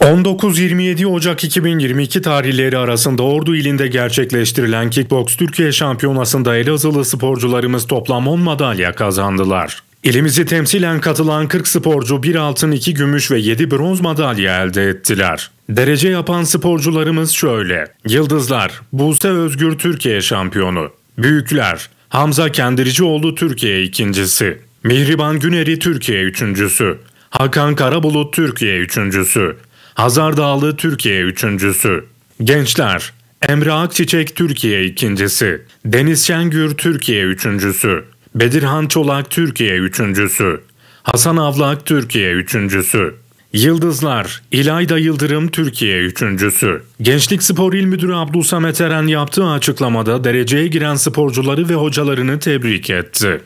19-27 Ocak 2022 tarihleri arasında Ordu ilinde gerçekleştirilen Kickbox Türkiye Şampiyonası'nda Elazığlı sporcularımız toplam 10 madalya kazandılar. İlimizi temsilen katılan 40 sporcu 1 altın, 2 gümüş ve 7 bronz madalya elde ettiler. Derece yapan sporcularımız şöyle. Yıldızlar, Buse Özgür Türkiye şampiyonu. Büyükler, Hamza Kendiricioğlu Türkiye ikincisi. Mihriban Güneri Türkiye üçüncüsü. Hakan Karabulut Türkiye üçüncüsü. Hazar Dağlı Türkiye üçüncüsü. Gençler Emre Akçiçek Türkiye ikincisi. Deniz Şengür Türkiye üçüncüsü. Bedirhan Çolak Türkiye üçüncüsü. Hasan Avlak Türkiye üçüncüsü. Yıldızlar, İlayda Yıldırım Türkiye üçüncüsü. Gençlik Spor İl Müdürü Abdülsamet Eren yaptığı açıklamada dereceye giren sporcuları ve hocalarını tebrik etti.